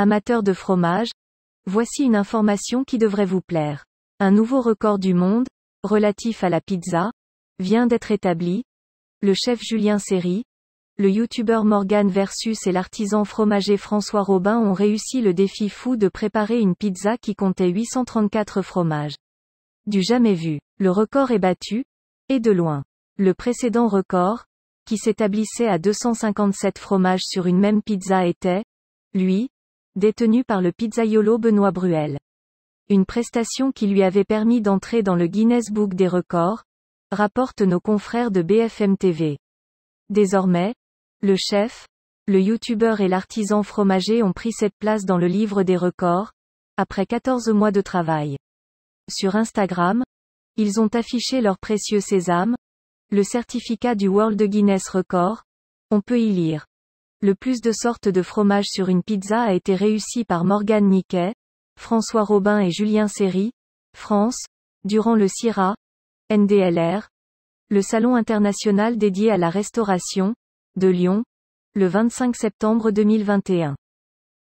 Amateur de fromage, voici une information qui devrait vous plaire. Un nouveau record du monde, relatif à la pizza, vient d'être établi. Le chef Julien Serry, le youtubeur Morgan Versus et l'artisan fromager François Robin ont réussi le défi fou de préparer une pizza qui comptait 834 fromages. Du jamais vu. Le record est battu, et de loin. Le précédent record, qui s'établissait à 257 fromages sur une même pizza était, lui, détenu par le pizzaiolo Benoît Bruel. Une prestation qui lui avait permis d'entrer dans le Guinness Book des records, rapportent nos confrères de BFM TV. Désormais, le chef, le youtubeur et l'artisan fromager ont pris cette place dans le livre des records, après 14 mois de travail. Sur Instagram, ils ont affiché leur précieux sésame, le certificat du World Guinness Record, on peut y lire. Le plus de sortes de fromages sur une pizza a été réussi par Morgane Niquet, François Robin et Julien Séry, France, durant le CIRA, NDLR, le salon international dédié à la restauration, de Lyon, le 25 septembre 2021.